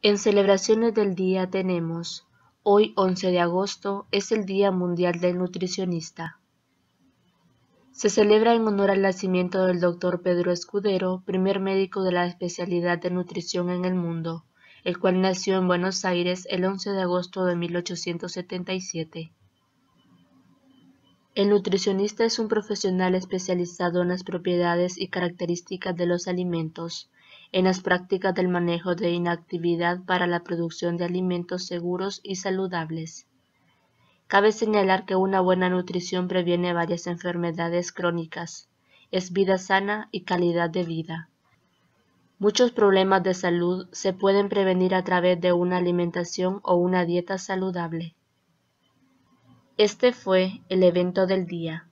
En celebraciones del día tenemos, hoy 11 de agosto es el Día Mundial del Nutricionista. Se celebra en honor al nacimiento del doctor Pedro Escudero, primer médico de la especialidad de nutrición en el mundo, el cual nació en Buenos Aires el 11 de agosto de 1877. El nutricionista es un profesional especializado en las propiedades y características de los alimentos, en las prácticas del manejo de inactividad para la producción de alimentos seguros y saludables. Cabe señalar que una buena nutrición previene varias enfermedades crónicas, es vida sana y calidad de vida. Muchos problemas de salud se pueden prevenir a través de una alimentación o una dieta saludable. Este fue el evento del día.